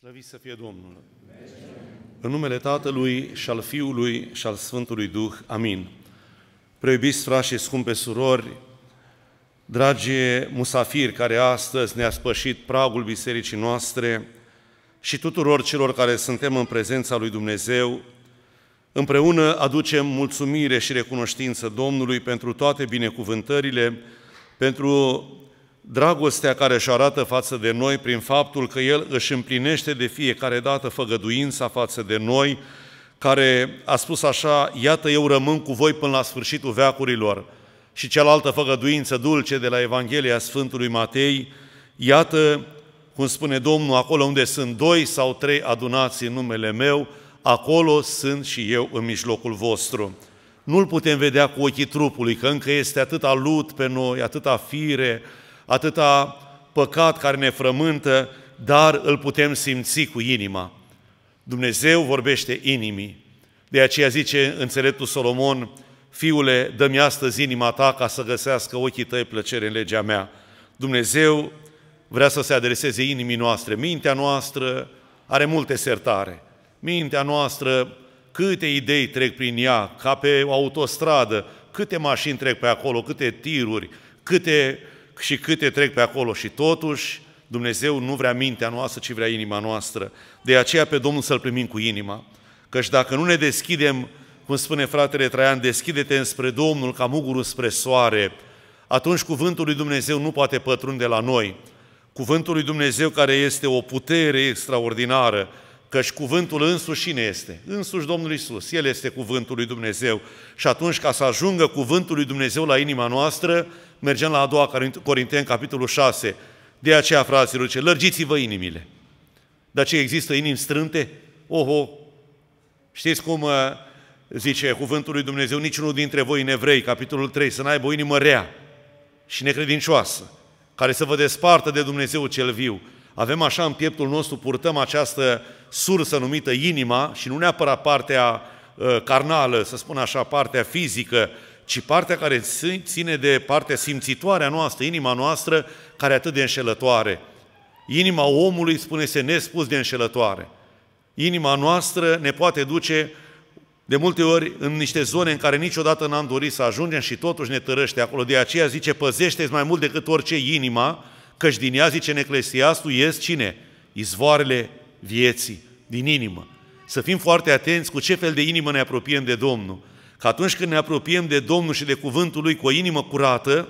Slăvit să fie Domnul! În numele Tatălui și al Fiului și al Sfântului Duh. Amin. Preubiți frați și scumpe surori, dragi musafiri care astăzi ne-a spășit pragul bisericii noastre și tuturor celor care suntem în prezența lui Dumnezeu, împreună aducem mulțumire și recunoștință Domnului pentru toate binecuvântările, pentru Dragostea care își arată față de noi prin faptul că El își împlinește de fiecare dată făgăduința față de noi, care a spus așa, iată eu rămân cu voi până la sfârșitul veacurilor. Și cealaltă făgăduință dulce de la Evanghelia Sfântului Matei, iată, cum spune Domnul, acolo unde sunt doi sau trei adunați în numele meu, acolo sunt și eu în mijlocul vostru. Nu-l putem vedea cu ochii trupului, că încă este atât alut pe noi, atât fire, atâta păcat care ne frământă, dar îl putem simți cu inima. Dumnezeu vorbește inimii. De aceea zice înțeleptul Solomon, Fiule, dă-mi astăzi inima ta ca să găsească ochii tăi plăcere în legea mea. Dumnezeu vrea să se adreseze inimii noastre. Mintea noastră are multe sertare. Mintea noastră, câte idei trec prin ea, ca pe o autostradă, câte mașini trec pe acolo, câte tiruri, câte uh, și câte trec pe acolo și totuși Dumnezeu nu vrea mintea noastră, ci vrea inima noastră. De aceea pe Domnul să-L primim cu inima, căci dacă nu ne deschidem, cum spune fratele Traian, deschide-te înspre Domnul ca mugurul spre soare, atunci cuvântul lui Dumnezeu nu poate pătrunde la noi. Cuvântul lui Dumnezeu care este o putere extraordinară, căci cuvântul însuși cine este? Însuși Domnul Isus. El este cuvântul lui Dumnezeu. Și atunci, ca să ajungă cuvântul lui Dumnezeu la inima noastră, mergem la a doua Corinteni, capitolul 6. De aceea, fraților, ce lărgiți-vă inimile. Dar ce există inimi strânte? Oho! Știți cum uh, zice cuvântul lui Dumnezeu, niciunul dintre voi în evrei, capitolul 3, să n-aibă o inimă rea și necredincioasă, care să vă despartă de Dumnezeu cel viu, avem așa în pieptul nostru, purtăm această sursă numită inima și nu neapărat partea uh, carnală, să spun așa, partea fizică, ci partea care ține de partea simțitoare noastră, inima noastră, care e atât de înșelătoare. Inima omului, spune, se nespus de înșelătoare. Inima noastră ne poate duce de multe ori în niște zone în care niciodată n-am dorit să ajungem și totuși ne tărăște acolo. De aceea zice, păzește mai mult decât orice inima, Căci din ea, zice în Eclesiastul, ies cine? Izvoarele vieții, din inimă. Să fim foarte atenți cu ce fel de inimă ne apropiem de Domnul. Că atunci când ne apropiem de Domnul și de cuvântul Lui cu o inimă curată,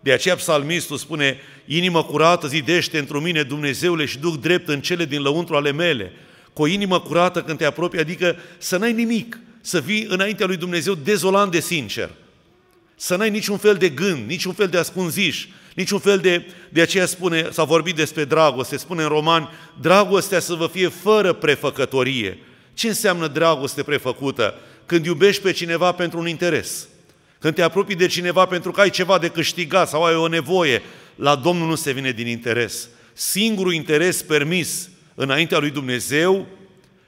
de aceea psalmistul spune, inimă curată zidește într-o mine Dumnezeule și duc drept în cele din lăuntru ale mele. Cu o inimă curată când te apropii, adică să n-ai nimic, să vii înaintea lui Dumnezeu dezolant de sincer. Să n-ai niciun fel de gând, niciun fel de ascunziș, Niciun fel de, de aceea spune, s-a vorbit despre dragoste, spune în Romani, dragostea să vă fie fără prefăcătorie. Ce înseamnă dragoste prefăcută? Când iubești pe cineva pentru un interes, când te apropii de cineva pentru că ai ceva de câștigat sau ai o nevoie, la Domnul nu se vine din interes. Singurul interes permis înaintea lui Dumnezeu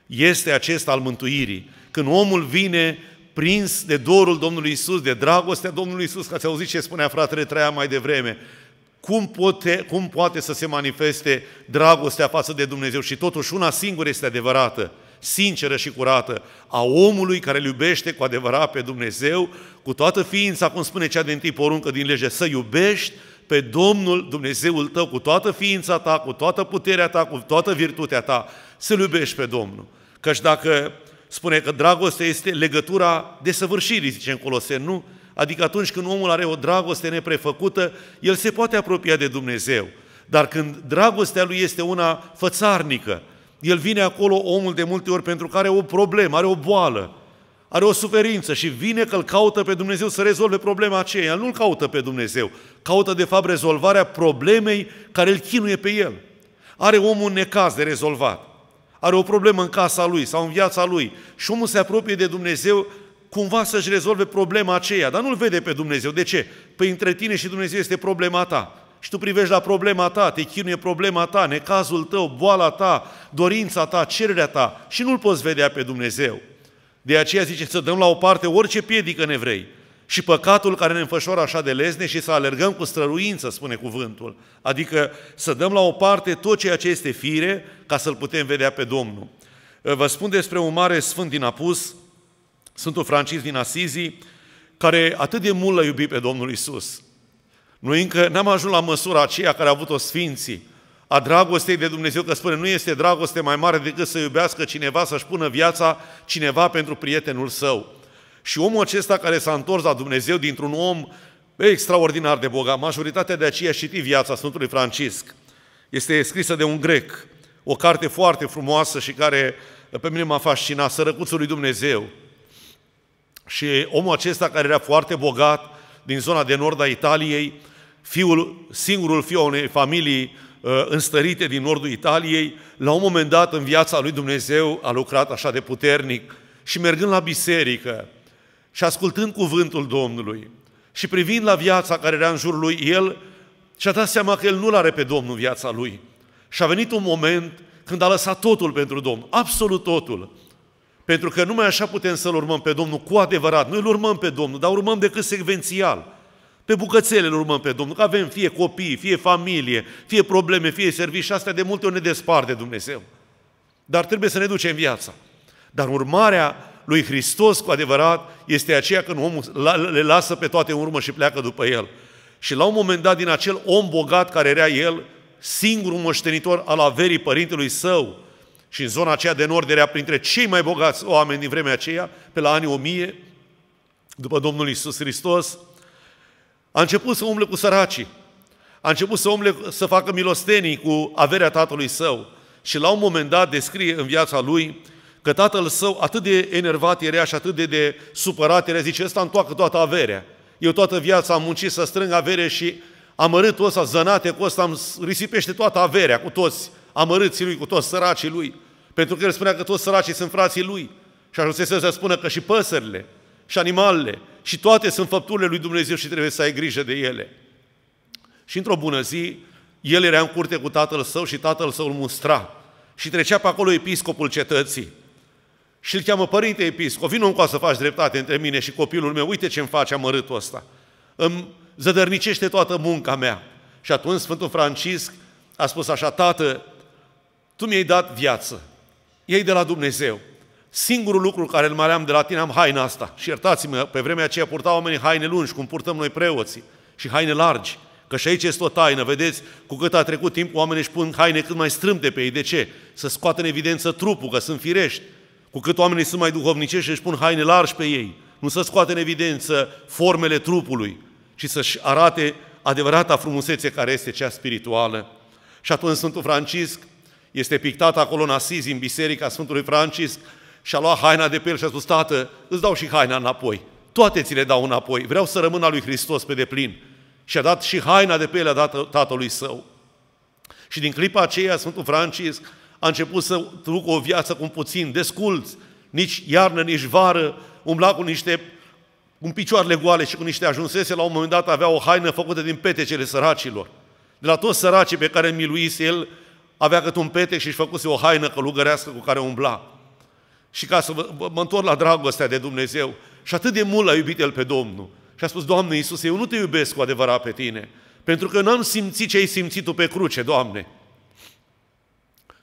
este acesta al mântuirii. Când omul vine prins de dorul Domnului Isus, de dragostea Domnului Isus, că ați auzit ce spunea fratele Traia mai devreme, cum poate, cum poate să se manifeste dragostea față de Dumnezeu? Și totuși una singură este adevărată, sinceră și curată, a omului care îl iubește cu adevărat pe Dumnezeu, cu toată ființa, cum spune cea din poruncă din lege, să iubești pe Domnul Dumnezeul tău cu toată ființa ta, cu toată puterea ta, cu toată virtutea ta, să-L iubești pe Domnul. Căci dacă spune că dragostea este legătura desăvârșirii, zice în Colosen, nu? Adică atunci când omul are o dragoste neprefăcută, el se poate apropia de Dumnezeu. Dar când dragostea lui este una fățarnică, el vine acolo omul de multe ori pentru că are o problemă, are o boală, are o suferință și vine că îl caută pe Dumnezeu să rezolve problema aceea. El nu-l caută pe Dumnezeu, caută de fapt rezolvarea problemei care îl chinuie pe el. Are omul un necaz de rezolvat are o problemă în casa lui sau în viața lui și omul se apropie de Dumnezeu cumva să-și rezolve problema aceea, dar nu-L vede pe Dumnezeu. De ce? Păi între tine și Dumnezeu este problema ta. Și tu privești la problema ta, te chinuie problema ta, necazul tău, boala ta, dorința ta, cererea ta și nu-L poți vedea pe Dumnezeu. De aceea zice să dăm la o parte orice piedică ne vrei și păcatul care ne înfășoară așa de lezne și să alergăm cu străluință, spune cuvântul. Adică să dăm la o parte tot ceea ce este fire ca să-L putem vedea pe Domnul. Vă spun despre un mare sfânt din apus, Sfântul Francis din Asizi, care atât de mult l-a iubit pe Domnul Isus. Noi încă n-am ajuns la măsura aceea care a avut-o Sfinții, a dragostei de Dumnezeu, că spune, nu este dragoste mai mare decât să iubească cineva, să-și pună viața cineva pentru prietenul său. Și omul acesta care s-a întors la Dumnezeu dintr-un om extraordinar de bogat, majoritatea de aceia citit viața Sfântului Francisc. Este scrisă de un grec, o carte foarte frumoasă și care pe mine m-a fascinat, Sărăcuțul lui Dumnezeu. Și omul acesta care era foarte bogat din zona de nord a Italiei, fiul, singurul fiu al unei familii uh, înstărite din nordul Italiei, la un moment dat în viața lui Dumnezeu a lucrat așa de puternic și mergând la biserică, și ascultând cuvântul Domnului și privind la viața care era în jurul lui, el și-a dat seama că el nu-l are pe Domnul în viața lui. Și a venit un moment când a lăsat totul pentru Domn, absolut totul. Pentru că numai așa putem să-L urmăm pe Domnul cu adevărat. Noi îl urmăm pe Domnul, dar urmăm decât secvențial. Pe bucățele îl urmăm pe Domnul, că avem fie copii, fie familie, fie probleme, fie servici și astea de multe ori ne despart de Dumnezeu. Dar trebuie să ne ducem viața. Dar urmarea lui Hristos cu adevărat este aceea când omul le lasă pe toate în urmă și pleacă după el. Și la un moment dat, din acel om bogat care era el, singurul moștenitor al averii părintelui său, și în zona aceea de nord era printre cei mai bogați oameni din vremea aceea, pe la anii 1000, după Domnul Isus Hristos, a început să umble cu săracii, a început să umble, să facă milostenii cu averea tatălui său. Și la un moment dat descrie în viața lui Că tatăl său atât de enervat era și atât de, de supărat era, zice, ăsta întoarcă toată averea. Eu toată viața am muncit să strâng avere și amărâtul ăsta, zănate cu ăsta, îmi risipește toată averea cu toți amărâții lui, cu toți săracii lui. Pentru că el spunea că toți săracii sunt frații lui. Și ajunsese să spună că și păsările, și animalele, și toate sunt făpturile lui Dumnezeu și trebuie să ai grijă de ele. Și într-o bună zi, el era în curte cu tatăl său și tatăl său îl mustra. Și trecea pe acolo episcopul cetății. Și îl cheamă, părinte episcop, vină încoa să faci dreptate între mine și copilul meu, uite ce-mi face amărâtul ăsta. Îmi zădărnicește toată munca mea. Și atunci Sfântul Francisc a spus așa, Tată, Tu mi-ai dat viață, ei de la Dumnezeu. Singurul lucru care îl mai am de la tine am haina asta. Și iertați-mă, pe vremea aceea purtau oamenii haine lungi, cum purtăm noi preoții, și haine largi. Că și aici este o taină, vedeți, cu cât a trecut timp, oamenii își pun haine cât mai strâmte pe ei. De ce? Să scoată în evidență trupul, că sunt firești. Cu cât oamenii sunt mai duhovnicești și își pun haine largi pe ei, nu să scoate în evidență formele trupului, ci să-și arate adevărata frumusețe care este cea spirituală. Și atunci Sfântul Francisc este pictat acolo în Asizi, în biserica Sfântului Francisc, și a luat haina de pe el și a spus, Tată, îți dau și haina înapoi. Toate ți le dau înapoi. Vreau să rămân al lui Hristos pe deplin. Și a dat și haina de pe el, a dat tatălui său. Și din clipa aceea, Sfântul Francisc a început să ducă o viață cum puțin, desculț, nici iarnă, nici vară, umbla cu niște cu picioarele goale și cu niște ajunsese, la un moment dat avea o haină făcută din petecele săracilor. De la toți săracii pe care miluise el, avea cât un petec și își făcuse o haină călugărească cu care umbla. Și ca să vă, mă întorc la dragostea de Dumnezeu, și atât de mult l-a iubit el pe Domnul. Și a spus, Doamne Iisuse, eu nu te iubesc cu adevărat pe tine, pentru că n-am simțit ce ai simțit tu pe cruce, Doamne.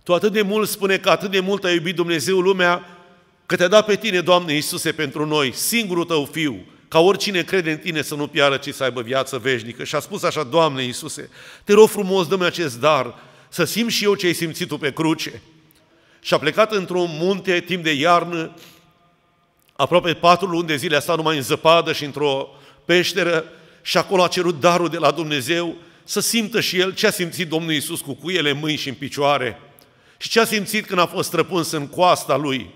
Tu atât de mult spune că atât de mult ai iubit Dumnezeu lumea, că te-a dat pe tine, Doamne Iisuse, pentru noi, singurul tău fiu, ca oricine crede în tine să nu piară, ci să aibă viață veșnică. Și a spus așa, Doamne Iisuse, te rog frumos, dă-mi acest dar, să simt și eu ce ai simțit tu pe cruce. Și a plecat într-un munte timp de iarnă, aproape patru luni de zile a stat numai în zăpadă și într-o peșteră și acolo a cerut darul de la Dumnezeu să simtă și el ce a simțit Domnul Iisus cu cuiele în mâini și în picioare. Și ce a simțit când a fost străpuns în coasta lui?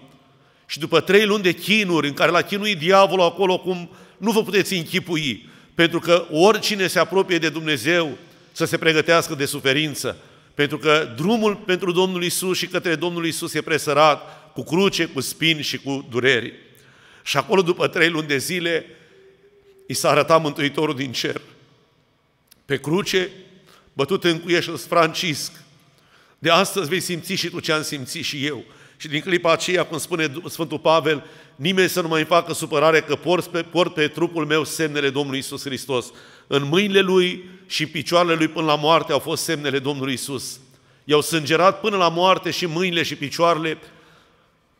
Și după trei luni de chinuri în care l-a chinuit diavolul acolo cum nu vă puteți închipui, pentru că oricine se apropie de Dumnezeu să se pregătească de suferință, pentru că drumul pentru Domnul Isus și către Domnul Isus e presărat cu cruce, cu spini și cu dureri. Și acolo, după trei luni de zile, i s-a arătat Mântuitorul din cer. Pe cruce, bătut în cuieșul Francisc, de astăzi vei simți și tu ce am simțit și eu. Și din clipa aceea, cum spune Sfântul Pavel, nimeni să nu mai facă supărare că port pe, port pe trupul meu semnele Domnului Isus Hristos. În mâinile Lui și picioarele Lui până la moarte au fost semnele Domnului Isus. I-au sângerat până la moarte și mâinile și picioarele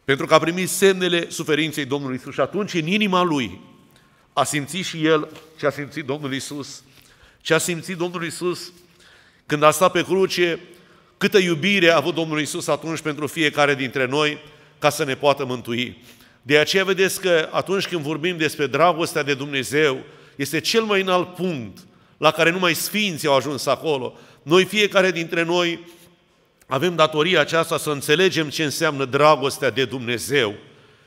pentru că a primit semnele suferinței Domnului Isus. Și atunci, în inima Lui, a simțit și El ce a simțit Domnul Isus. Ce a simțit Domnul Isus când a stat pe cruce, Câtă iubire a avut Domnul Isus atunci pentru fiecare dintre noi ca să ne poată mântui. De aceea vedeți că atunci când vorbim despre dragostea de Dumnezeu, este cel mai înalt punct la care numai sfinții au ajuns acolo. Noi, fiecare dintre noi, avem datoria aceasta să înțelegem ce înseamnă dragostea de Dumnezeu.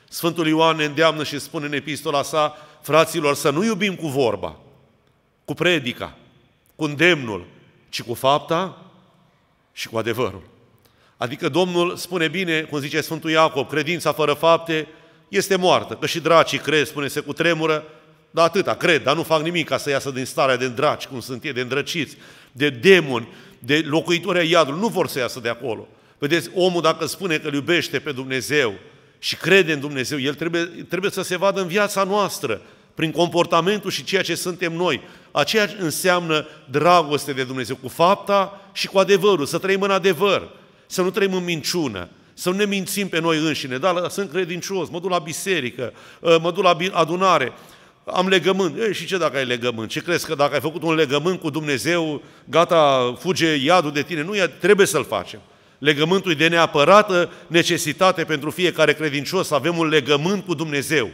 Sfântul Ioan ne îndeamnă și spune în epistola sa, fraților, să nu iubim cu vorba, cu predica, cu îndemnul, ci cu fapta și cu adevărul. Adică Domnul spune bine, cum zice Sfântul Iacob, credința fără fapte este moartă, că și dracii cred, spune, se cutremură, dar atâta, cred, dar nu fac nimic ca să iasă din starea de draci, cum sunt ei, de îndrăciți, de demoni, de locuitori ai iadului, nu vor să iasă de acolo. Vedeți, omul dacă spune că îl iubește pe Dumnezeu și crede în Dumnezeu, el trebuie, trebuie să se vadă în viața noastră, prin comportamentul și ceea ce suntem noi. Aceea înseamnă dragoste de Dumnezeu, cu fapta și cu adevărul, să trăim în adevăr, să nu trăim în minciună, să nu ne mințim pe noi înșine. Da, sunt credincios, mă duc la biserică, ă, mă duc la adunare, am legământ. Ei, și ce dacă ai legământ? Ce crezi că dacă ai făcut un legământ cu Dumnezeu, gata, fuge iadul de tine? Nu, trebuie să-l facem. Legământul e de neapărată necesitate pentru fiecare credincios să avem un legământ cu Dumnezeu.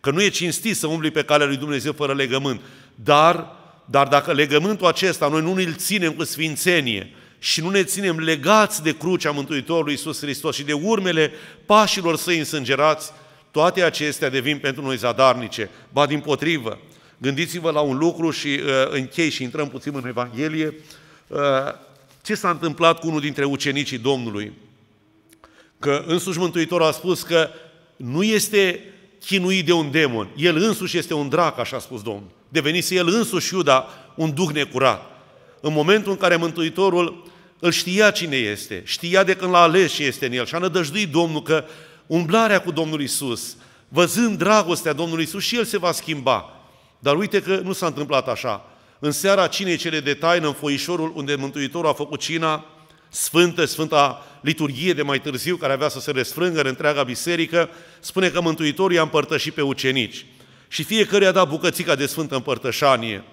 Că nu e cinstit să umbli pe calea lui Dumnezeu fără legământ. Dar, dar dacă legământul acesta noi nu îl ținem cu sfințenie și nu ne ținem legați de crucea Mântuitorului Iisus Hristos și de urmele pașilor săi însângerați, toate acestea devin pentru noi zadarnice. Ba din potrivă, gândiți-vă la un lucru și uh, închei și intrăm puțin în Evanghelie. Uh, ce s-a întâmplat cu unul dintre ucenicii Domnului? Că însuși Mântuitorul a spus că nu este chinuit de un demon. El însuși este un drac, așa a spus Domnul. Devenise el însuși Iuda un duh necurat. În momentul în care Mântuitorul îl știa cine este, știa de când l-a ales și este în el și a nădăjduit Domnul că umblarea cu Domnul Isus, văzând dragostea Domnului Isus și el se va schimba. Dar uite că nu s-a întâmplat așa. În seara cinei cele de taină, în foișorul unde Mântuitorul a făcut cina, Sfântă, Sfânta liturghie de mai târziu, care avea să se desfrângă în întreaga biserică, spune că Mântuitorul i-a împărtășit pe ucenici. Și fiecare a dat bucățica de Sfântă Împărtășanie.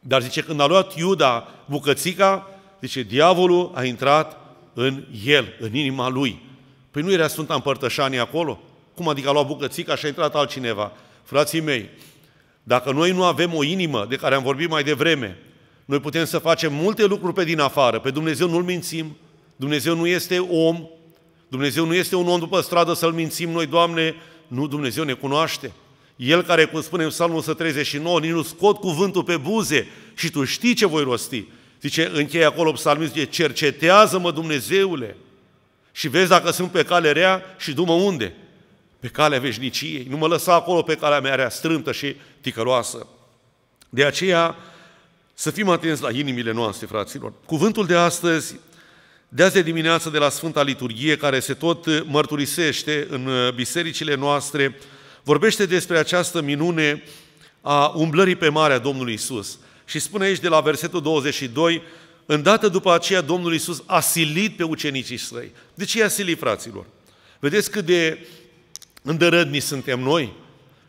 Dar zice, când a luat Iuda bucățica, zice, diavolul a intrat în el, în inima lui. Păi nu era Sfânta Împărtășanie acolo? Cum adică a luat bucățica și a intrat altcineva? Frații mei, dacă noi nu avem o inimă de care am vorbit mai devreme, noi putem să facem multe lucruri pe din afară. Pe Dumnezeu nu-L mințim. Dumnezeu nu este om. Dumnezeu nu este un om după stradă să-L mințim noi, Doamne. Nu, Dumnezeu ne cunoaște. El care, cum spune în psalmul 139, nici nu scot cuvântul pe buze și tu știi ce voi rosti. Zice, încheie acolo psalmist, zice, cercetează-mă Dumnezeule și vezi dacă sunt pe cale rea și du-mă unde? Pe calea veșniciei. Nu mă lăsa acolo pe calea mea rea, strântă și ticăloasă. De aceea, să fim atenți la inimile noastre, fraților. Cuvântul de astăzi, de azi de dimineață de la Sfânta Liturghie, care se tot mărturisește în uh, bisericile noastre, vorbește despre această minune a umblării pe marea Domnului Isus. Și spune aici de la versetul 22, îndată după aceea Domnul Isus a silit pe ucenicii săi. De ce i-a silit, fraților? Vedeți cât de îndărădni suntem noi?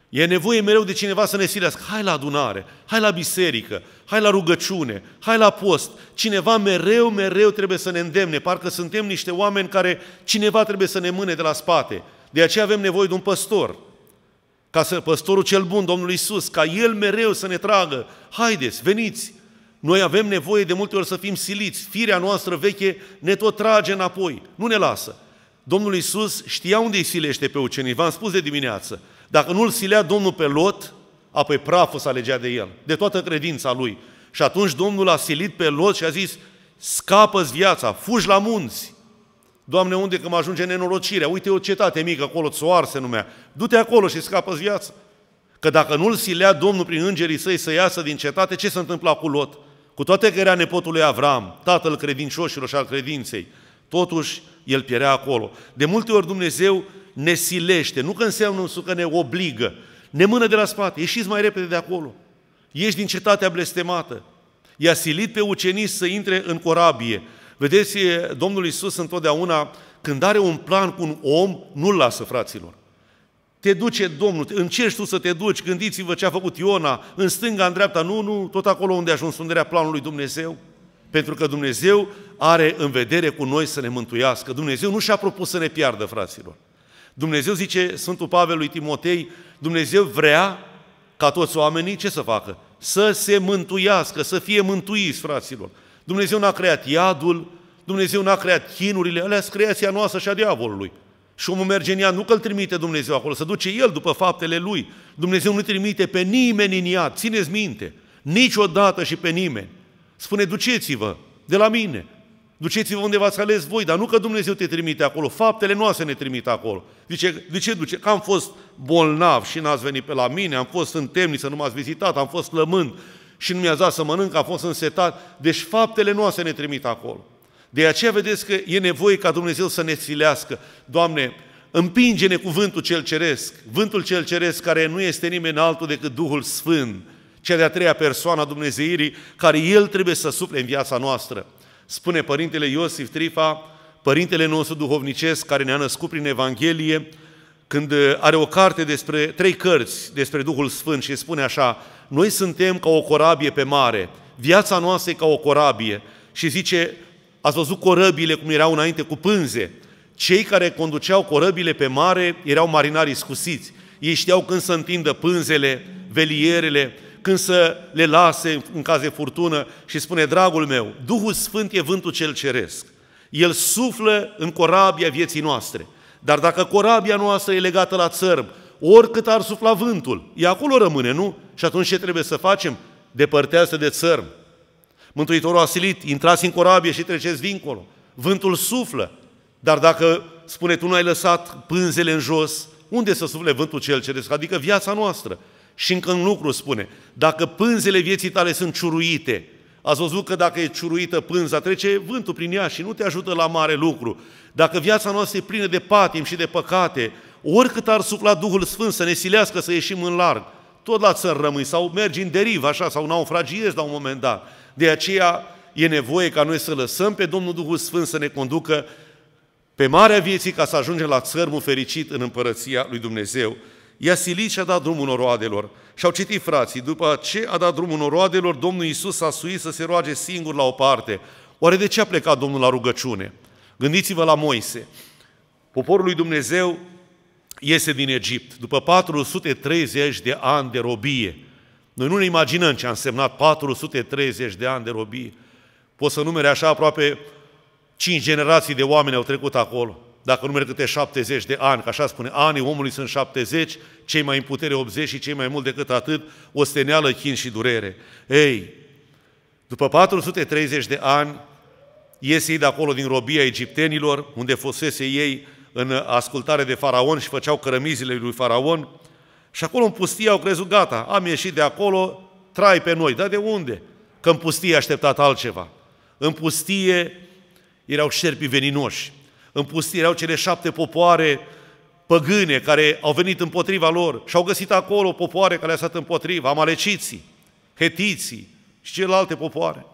E nevoie mereu de cineva să ne silească. Hai la adunare, hai la biserică, hai la rugăciune, hai la post. Cineva mereu, mereu trebuie să ne îndemne. Parcă suntem niște oameni care cineva trebuie să ne mâne de la spate. De aceea avem nevoie de un păstor. Ca să, păstorul cel bun, Domnul Isus, ca El mereu să ne tragă. Haideți, veniți! Noi avem nevoie de multe ori să fim siliți. Firea noastră veche ne tot trage înapoi, nu ne lasă. Domnul Isus știa unde îi silește pe ucenii. V-am spus de dimineață. Dacă nu-l silea Domnul pe Lot, apoi praful s-a legea de el, de toată credința lui. Și atunci Domnul a silit pe Lot și a zis, scapă-ți viața, fugi la munți. Doamne, unde că mă ajunge nenorocirea? Uite o cetate mică acolo, Țoar se numea. Du-te acolo și scapă-ți viața. Că dacă nu-l silea Domnul prin îngerii săi să iasă din cetate, ce se întâmpla cu Lot? Cu toate că era nepotul lui Avram, tatăl credincioșilor și al credinței, totuși el pierea acolo. De multe ori Dumnezeu ne silește, nu că înseamnă însă că ne obligă, ne mână de la spate, ieșiți mai repede de acolo, ieși din cetatea blestemată. I-a silit pe ucenici să intre în corabie. Vedeți, Domnul Iisus întotdeauna, când are un plan cu un om, nu-l lasă, fraților. Te duce Domnul, încerci tu să te duci, gândiți-vă ce a făcut Iona, în stânga, în dreapta, nu, nu, tot acolo unde a ajuns, unde planului lui Dumnezeu. Pentru că Dumnezeu are în vedere cu noi să ne mântuiască. Dumnezeu nu și-a propus să ne piardă, fraților. Dumnezeu zice Sfântul Pavel lui Timotei, Dumnezeu vrea ca toți oamenii ce să facă? Să se mântuiască, să fie mântuiți, fraților. Dumnezeu n-a creat iadul, Dumnezeu n-a creat chinurile, alea sunt creația noastră și a diavolului. Și omul merge în iad, nu că îl trimite Dumnezeu acolo, să duce el după faptele lui. Dumnezeu nu trimite pe nimeni în iad, țineți minte, niciodată și pe nimeni. Spune, duceți-vă de la mine, Duceți-vă unde v-ați ales voi, dar nu că Dumnezeu te trimite acolo, faptele noastre ne trimite acolo. Zice, de ce duce? Că am fost bolnav și n-ați venit pe la mine, am fost în temni să nu m-ați vizitat, am fost lămând și nu mi-ați dat să mănânc, am fost însetat. Deci faptele noastre ne trimit acolo. De aceea vedeți că e nevoie ca Dumnezeu să ne silească. Doamne, împinge-ne cu vântul cel ceresc, vântul cel ceresc care nu este nimeni altul decât Duhul Sfânt, cea de-a treia persoană a Dumnezeirii, care El trebuie să suple în viața noastră spune Părintele Iosif Trifa, Părintele nostru duhovnicesc care ne-a născut prin Evanghelie, când uh, are o carte despre, trei cărți despre Duhul Sfânt și spune așa, noi suntem ca o corabie pe mare, viața noastră e ca o corabie și zice, ați văzut corăbile cum erau înainte cu pânze, cei care conduceau corăbile pe mare erau marinari scusiți, ei știau când să întindă pânzele, velierele, când să le lase în caz de furtună și spune, dragul meu, Duhul Sfânt e vântul cel ceresc. El suflă în corabia vieții noastre. Dar dacă corabia noastră e legată la țărm, oricât ar sufla vântul, e acolo rămâne, nu? Și atunci ce trebuie să facem? Depărtează de țărm. Mântuitorul a silit, intrați în corabie și treceți dincolo. Vântul suflă, dar dacă spune tu nu ai lăsat pânzele în jos, unde să sufle vântul cel ceresc? Adică viața noastră. Și încă un lucru spune, dacă pânzele vieții tale sunt ciuruite, ați văzut că dacă e ciuruită pânza, trece vântul prin ea și nu te ajută la mare lucru. Dacă viața noastră e plină de patim și de păcate, oricât ar sufla Duhul Sfânt să ne silească să ieșim în larg, tot la țăr rămâi sau mergi în deriv, așa, sau naufragiezi la un moment dat. De aceea e nevoie ca noi să lăsăm pe Domnul Duhul Sfânt să ne conducă pe marea vieții ca să ajungem la țărmul fericit în împărăția lui Dumnezeu. Ia silit și a dat drumul noroadelor. Și au citit frații, după ce a dat drumul noroadelor, Domnul Iisus a suit să se roage singur la o parte. Oare de ce a plecat Domnul la rugăciune? Gândiți-vă la Moise. Poporul lui Dumnezeu iese din Egipt după 430 de ani de robie. Noi nu ne imaginăm ce a însemnat 430 de ani de robie. Pot să numere așa aproape cinci generații de oameni au trecut acolo dacă merg câte 70 de ani, că așa spune, anii omului sunt 70, cei mai în putere 80 și cei mai mult decât atât, o steneală, chin și durere. Ei, după 430 de ani, iese ei de acolo din robia egiptenilor, unde fosese ei în ascultare de faraon și făceau cărămizile lui faraon, și acolo în pustie au crezut, gata, am ieșit de acolo, trai pe noi. Dar de unde? Că în pustie așteptat altceva. În pustie erau șerpi veninoși. În pustie erau cele șapte popoare păgâne care au venit împotriva lor și au găsit acolo popoare care s-a stat împotriva, amaleciții, hetiții și celelalte popoare.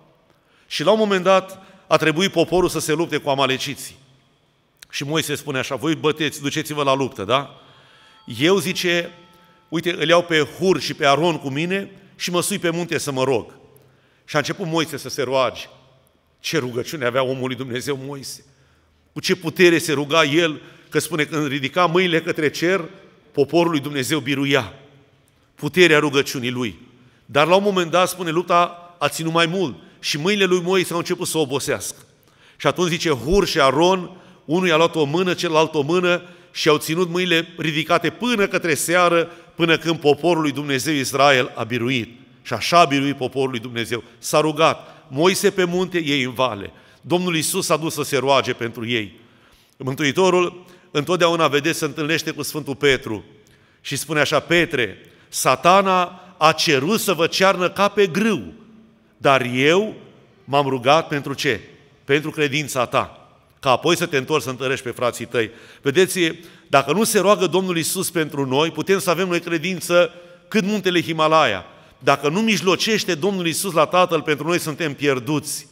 Și la un moment dat a trebuit poporul să se lupte cu amaleciții. Și Moise spune așa, voi băteți, duceți-vă la luptă, da? Eu, zice, uite, îl iau pe Hur și pe Aron cu mine și mă sui pe munte să mă rog. Și a început Moise să se roage. Ce rugăciune avea omul Dumnezeu Moise. Cu ce putere se ruga el, că spune că ridica mâinile către cer, poporul lui Dumnezeu biruia. Puterea rugăciunii lui. Dar la un moment dat, spune, lupta a ținut mai mult și mâinile lui Moise au început să obosească. Și atunci zice, Hur și Aron, unul i-a luat o mână, celălalt o mână și au ținut mâinile ridicate până către seară, până când poporul lui Dumnezeu Israel a biruit. Și așa a biruit poporul lui Dumnezeu. S-a rugat Moise pe munte, ei în vale. Domnul Isus a dus să se roage pentru ei. Mântuitorul întotdeauna, vede să întâlnește cu Sfântul Petru și spune așa, Petre, satana a cerut să vă cearnă ca pe grâu, dar eu m-am rugat pentru ce? Pentru credința ta. Ca apoi să te întorci să întărești pe frații tăi. Vedeți, dacă nu se roagă Domnul Isus pentru noi, putem să avem noi credință cât muntele Himalaya. Dacă nu mijlocește Domnul Isus la Tatăl, pentru noi suntem pierduți.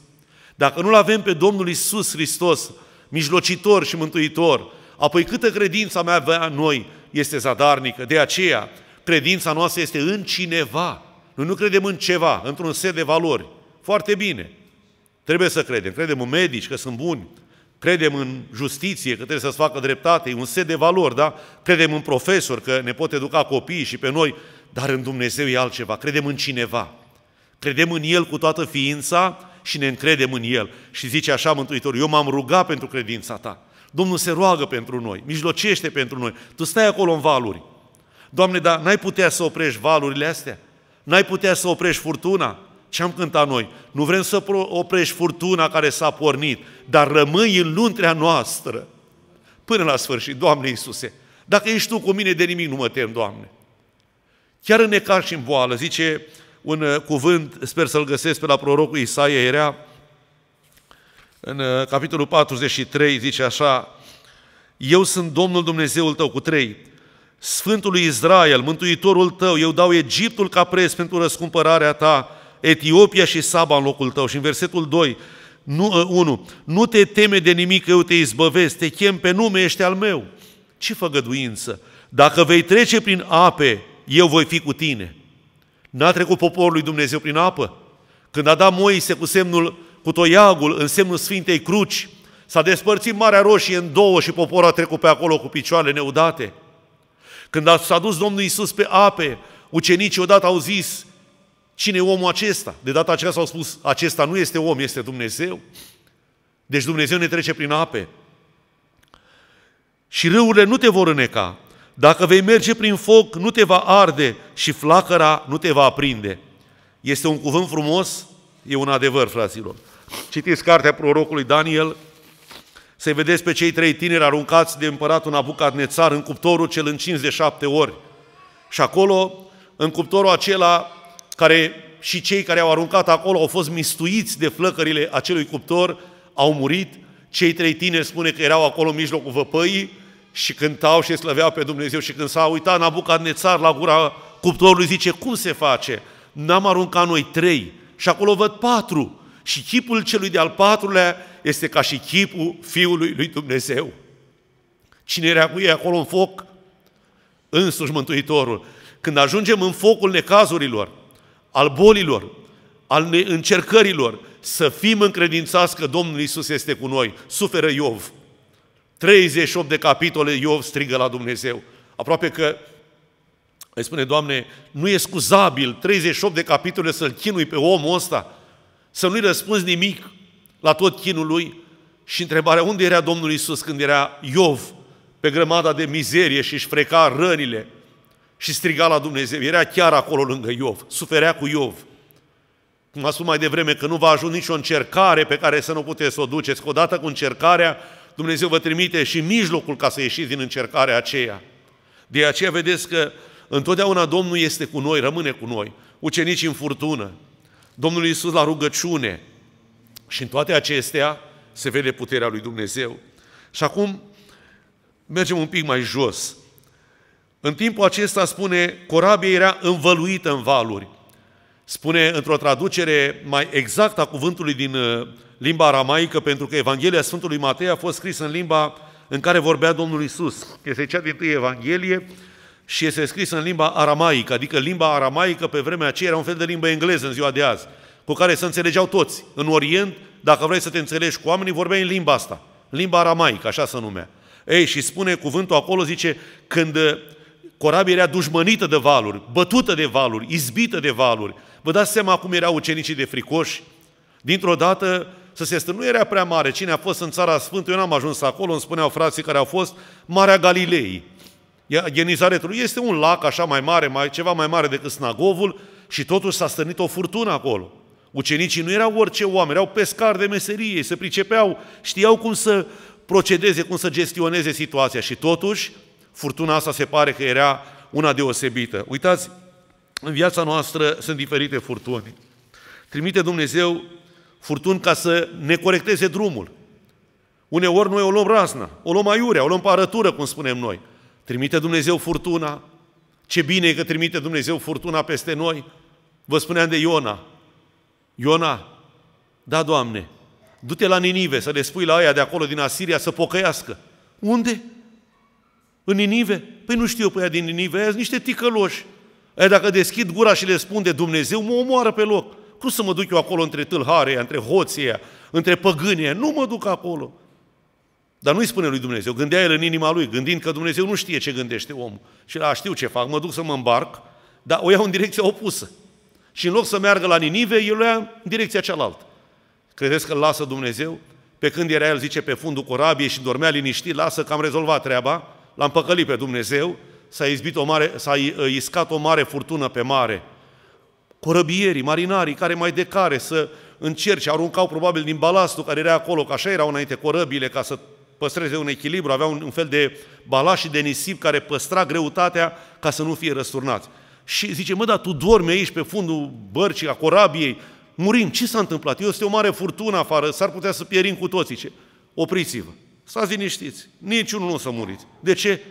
Dacă nu-L avem pe Domnul Isus Hristos, mijlocitor și mântuitor, apoi câtă credința mea avea noi este zadarnică. De aceea, credința noastră este în cineva. Noi nu credem în ceva, într-un set de valori. Foarte bine. Trebuie să credem. Credem în medici, că sunt buni. Credem în justiție, că trebuie să-ți facă dreptate. E un set de valori, da? Credem în profesor că ne pot educa copiii și pe noi. Dar în Dumnezeu e altceva. Credem în cineva. Credem în El cu toată ființa, și ne încredem în El. Și zice așa Mântuitorul, eu m-am rugat pentru credința ta. Domnul se roagă pentru noi, mijlocește pentru noi. Tu stai acolo în valuri. Doamne, dar n-ai putea să oprești valurile astea? N-ai putea să oprești furtuna? Ce am cântat noi? Nu vrem să oprești furtuna care s-a pornit, dar rămâi în luntrea noastră până la sfârșit, Doamne Iisuse. Dacă ești Tu cu mine, de nimic nu mă tem, Doamne. Chiar în necar și în boală, zice un uh, cuvânt, sper să-l găsesc pe la prorocul Isaia, era în uh, capitolul 43, zice așa, Eu sunt Domnul Dumnezeul tău, cu trei, Sfântul lui Israel, Mântuitorul tău, eu dau Egiptul ca preț pentru răscumpărarea ta, Etiopia și Saba în locul tău. Și în versetul 2, nu, 1, uh, nu te teme de nimic, eu te izbăvesc, te chem pe nume, ești al meu. Ce făgăduință! Dacă vei trece prin ape, eu voi fi cu tine. N-a trecut poporul lui Dumnezeu prin apă. Când a dat Moise cu semnul, cu toiagul, în semnul Sfintei Cruci, s-a despărțit Marea Roșie în două și poporul a trecut pe acolo cu picioarele neudate. Când s-a dus Domnul Isus pe ape, ucenicii odată au zis, cine e omul acesta? De data aceasta au spus, acesta nu este om, este Dumnezeu. Deci Dumnezeu ne trece prin ape. Și râurile nu te vor îneca, dacă vei merge prin foc, nu te va arde și flacăra nu te va aprinde. Este un cuvânt frumos, e un adevăr, fraților. Citiți cartea prorocului Daniel, să vedeți pe cei trei tineri aruncați de împăratul Nabucadnețar în cuptorul cel în 57 ori. Și acolo, în cuptorul acela, care și cei care au aruncat acolo au fost mistuiți de flăcările acelui cuptor, au murit, cei trei tineri spune că erau acolo în mijlocul văpăii, și cântau și slăveau pe Dumnezeu și când s-a uitat Nabucadnețar la gura cuptorului, zice, cum se face? N-am aruncat noi trei și acolo văd patru. Și chipul celui de-al patrulea este ca și chipul Fiului lui Dumnezeu. Cine era cu ei acolo în foc? Însuși Mântuitorul. Când ajungem în focul necazurilor, al bolilor, al încercărilor, să fim încredințați că Domnul Isus este cu noi. Suferă Iov. 38 de capitole Iov strigă la Dumnezeu. Aproape că îi spune, Doamne, nu e scuzabil 38 de capitole să-l chinui pe omul ăsta, să nu-i răspunzi nimic la tot chinul lui. Și întrebarea, unde era Domnul Isus când era Iov pe grămada de mizerie și își freca rănile și striga la Dumnezeu? Era chiar acolo lângă Iov, suferea cu Iov. Cum a spus mai devreme, că nu va ajunge nicio încercare pe care să nu puteți să o duceți, că odată cu încercarea Dumnezeu vă trimite și mijlocul ca să ieșiți din încercarea aceea. De aceea vedeți că întotdeauna Domnul este cu noi, rămâne cu noi. ucenici în furtună, Domnul Iisus la rugăciune. Și în toate acestea se vede puterea lui Dumnezeu. Și acum mergem un pic mai jos. În timpul acesta, spune, corabia era învăluită în valuri. Spune într-o traducere mai exactă a cuvântului din uh, limba aramaică, pentru că Evanghelia Sfântului Matei a fost scrisă în limba în care vorbea Domnul Isus. Este cea din tâi Evanghelie și este scrisă în limba aramaică, adică limba aramaică pe vremea aceea era un fel de limbă engleză în ziua de azi, cu care se înțelegeau toți. În Orient, dacă vrei să te înțelegi cu oamenii, vorbeai în limba asta, limba aramaică, așa se numea. Ei, și spune cuvântul acolo, zice, când uh, corabia era dușmănită de valuri, bătută de valuri, izbită de valuri, vă dați seama cum erau ucenicii de fricoși? Dintr-o dată să se stă. Nu era prea mare. Cine a fost în țara Sfântă, eu n-am ajuns acolo, îmi spuneau frații care au fost, Marea Galilei. Genizaretul este un lac așa mai mare, mai, ceva mai mare decât Snagovul și totuși s-a stănit o furtună acolo. Ucenicii nu erau orice oameni, erau pescari de meserie, se pricepeau, știau cum să procedeze, cum să gestioneze situația și totuși furtuna asta se pare că era una deosebită. Uitați, în viața noastră sunt diferite furtuni. Trimite Dumnezeu furtuni ca să ne corecteze drumul. Uneori noi o luăm rasna, o luăm aiurea, o luăm pe arătură, cum spunem noi. Trimite Dumnezeu furtuna, ce bine e că trimite Dumnezeu furtuna peste noi. Vă spuneam de Iona. Iona, da, Doamne, du-te la Ninive să le spui la aia de acolo din Asiria să pocăiască. Unde? În Ninive? Păi nu știu păi eu pe aia din Ninive, aia sunt niște ticăloși. Aia dacă deschid gura și le spun de Dumnezeu, mă omoară pe loc. Cum să mă duc eu acolo între tâlhare, între hoție, între păgânie? Nu mă duc acolo. Dar nu-i spune lui Dumnezeu. Gândea el în inima lui, gândind că Dumnezeu nu știe ce gândește omul. Și la știu ce fac, mă duc să mă îmbarc, dar o iau în direcția opusă. Și în loc să meargă la Ninive, el o ia în direcția cealaltă. Credeți că îl lasă Dumnezeu? Pe când era el, zice, pe fundul corabiei și dormea liniștit, lasă că am rezolvat treaba, l-am păcălit pe Dumnezeu, s-a, izbit o mare, s-a uh, iscat o mare furtună pe mare corăbierii, marinarii care mai de care să încerce, aruncau probabil din balastul care era acolo, că așa erau înainte corăbile ca să păstreze un echilibru, aveau un, fel de balast și de nisip care păstra greutatea ca să nu fie răsturnați. Și zice, mă, dar tu dormi aici pe fundul bărcii, a corabiei, murim, ce s-a întâmplat? Este o mare furtună afară, s-ar putea să pierim cu toții. Ce? Opriți-vă, stați liniștiți, niciunul nu o să muriți. De ce?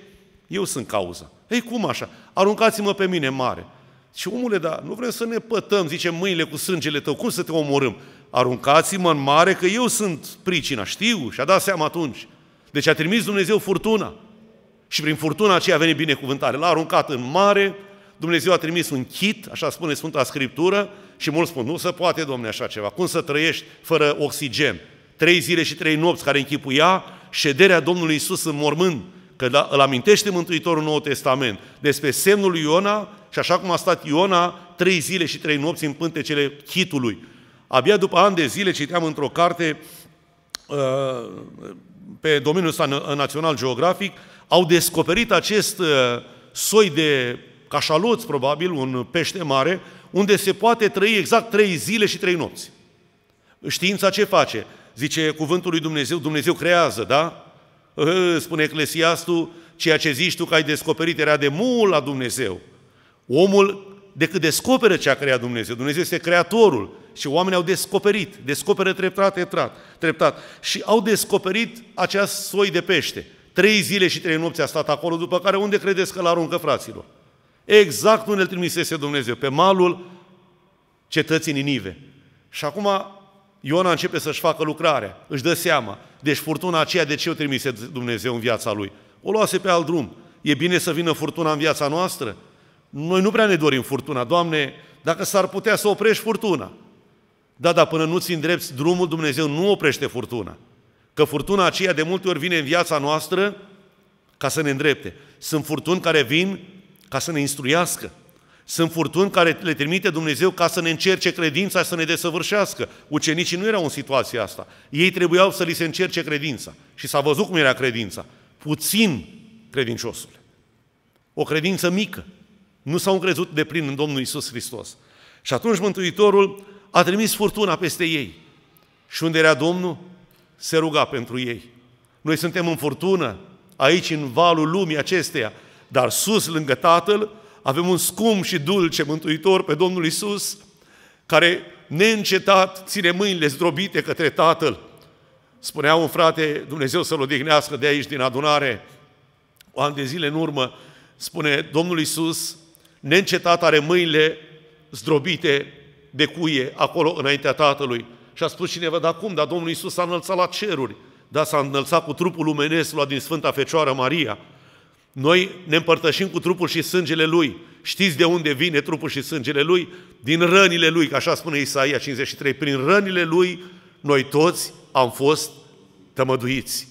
Eu sunt cauza. Ei, cum așa? Aruncați-mă pe mine mare. Și omule, da, nu vrem să ne pătăm, Zice mâinile cu sângele tău, cum să te omorâm? Aruncați-mă în mare că eu sunt pricina, știu, și-a dat seama atunci. Deci a trimis Dumnezeu furtuna. Și prin furtuna aceea a venit binecuvântare. L-a aruncat în mare, Dumnezeu a trimis un chit, așa spune Sfânta Scriptură, și mulți spun, nu se poate, domne, așa ceva. Cum să trăiești fără oxigen? Trei zile și trei nopți care închipuia șederea Domnului Isus în mormânt, că da, îl amintește Mântuitorul Nou Testament, despre semnul lui Iona, și așa cum a stat Iona trei zile și trei nopți în pântecele chitului. Abia după ani de zile citeam într-o carte uh, pe domeniul ăsta național geografic, au descoperit acest uh, soi de cașaloți, probabil, un pește mare, unde se poate trăi exact trei zile și trei nopți. Știința ce face? Zice cuvântul lui Dumnezeu, Dumnezeu creează, da? Spune Eclesiastul, ceea ce zici tu că ai descoperit era de mult la Dumnezeu. Omul, decât descoperă ce a creat Dumnezeu, Dumnezeu este creatorul și oamenii au descoperit, descoperă treptat, treptat, treptat și au descoperit acest soi de pește. Trei zile și trei nopți a stat acolo, după care unde credeți că l-aruncă fraților? Exact unde îl trimisese Dumnezeu, pe malul cetății Ninive. Și acum Iona începe să-și facă lucrarea, își dă seama. Deci furtuna aceea de ce o trimise Dumnezeu în viața lui? O luase pe alt drum. E bine să vină furtuna în viața noastră? Noi nu prea ne dorim furtuna. Doamne, dacă s-ar putea să oprești furtuna. Da, dar până nu-ți îndrepți drumul, Dumnezeu nu oprește furtuna. Că furtuna aceea de multe ori vine în viața noastră ca să ne îndrepte. Sunt furtuni care vin ca să ne instruiască. Sunt furtuni care le trimite Dumnezeu ca să ne încerce credința, să ne desăvârșească. Ucenicii nu erau în situația asta. Ei trebuiau să li se încerce credința. Și s-a văzut cum era credința. Puțin credinciosul. O credință mică. Nu s-au încrezut de plin în Domnul Isus Hristos. Și atunci Mântuitorul a trimis furtuna peste ei. Și unde era Domnul, se ruga pentru ei. Noi suntem în furtună, aici în valul lumii acesteia, dar sus, lângă Tatăl, avem un scump și dulce Mântuitor pe Domnul Isus, care neîncetat ține mâinile zdrobite către Tatăl. Spunea un frate, Dumnezeu să-l odihnească de aici din adunare, o an de zile în urmă, spune Domnul Isus neîncetat are mâinile zdrobite de cuie acolo înaintea Tatălui. Și a spus cineva, dar cum? Dar Domnul Iisus s-a înălțat la ceruri. Dar s-a înălțat cu trupul lumenesc luat din Sfânta Fecioară Maria. Noi ne împărtășim cu trupul și sângele Lui. Știți de unde vine trupul și sângele Lui? Din rănile Lui, că așa spune Isaia 53. Prin rănile Lui, noi toți am fost tămăduiți.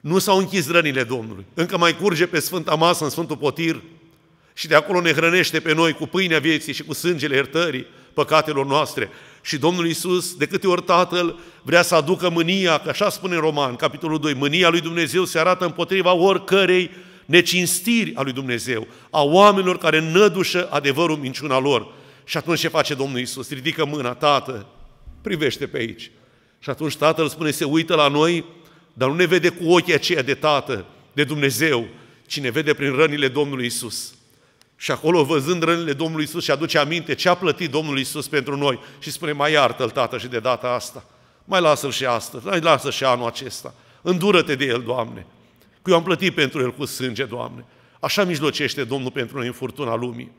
Nu s-au închis rănile Domnului. Încă mai curge pe Sfânta Masă, în Sfântul Potir, și de acolo ne hrănește pe noi cu pâinea vieții și cu sângele iertării păcatelor noastre. Și Domnul Iisus, de câte ori Tatăl vrea să aducă mânia, că așa spune în Roman, capitolul 2, mânia lui Dumnezeu se arată împotriva oricărei necinstiri a lui Dumnezeu, a oamenilor care nădușă adevărul minciuna lor. Și atunci ce face Domnul Iisus? Ridică mâna, Tată, privește pe aici. Și atunci Tatăl spune, se uită la noi, dar nu ne vede cu ochii aceia de Tată, de Dumnezeu, ci ne vede prin rănile Domnului Iisus. Și acolo, văzând rănile Domnului Isus și aduce aminte ce a plătit Domnul Isus pentru noi și spune, mai iartă-l, Tată, și de data asta. Mai lasă-l și astăzi, mai lasă și anul acesta. Îndură-te de el, Doamne. Că eu am plătit pentru el cu sânge, Doamne. Așa mijlocește Domnul pentru noi în furtuna lumii.